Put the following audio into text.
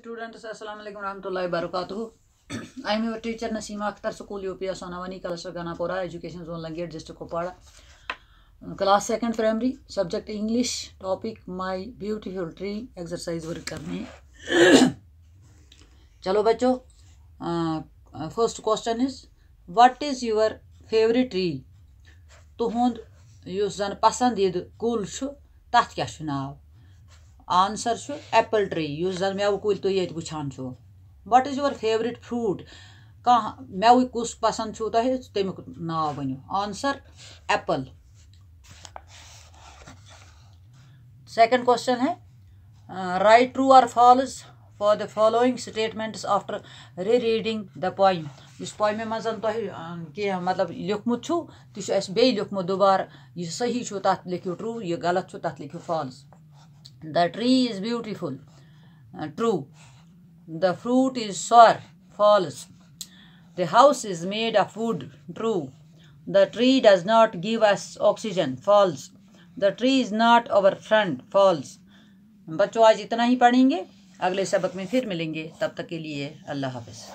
students अस्सलाम वालेकुम रहमतुल्लाहि व बरकातहू I am your teacher Naseema Akhtar school यूपिया Sonawani Kalsar Ganapura education zone Langate district Kupwara class second primary subject English topic my beautiful tree exercise work करनी है चलो बच्चों first question is what is your favourite tree तुहंद यस जन पसंदीद कुल तथ क्या नाव آنسَر چھُ ایپٕل ٹرٛی یُس زَن مٮ۪وٕ کُلۍ تُہۍ ییٚتہِ وٕچھان چھُو what is your favourite fruit کانٛہہ مٮ۪وٕ کُس پَسنٛد چھُو تۄہہِ تَمیُک ناو ؤنِو آنسَر ایپٕل سٮ۪کٮ۪نٛڈ کوسچَن ہے write true or false for the following statements after رِ ریٖڈِنٛگ دَ پویِم یُس پویمہِ منٛز تۄہہِ کینٛہہ مطلب لیوٚکھمُت چھُو تہِ چھُ اَسہِ بیٚیہِ لیوٚکھمُت دُبارٕ یہِ صحیح چھُ تَتھ لیکھِو ٹرٛوٗ یہِ غلط چھُ تَتھ لیکھِو false the tree is beautiful true the fruit is sour false the house is made a food true the tree does not give us oxygen false the tree is not our friend false बच्चों आज इतना ही पढ़ेंगे अगले सबक में फिर मिलेंगे तब तक के लिए अल्लाह हाफिज़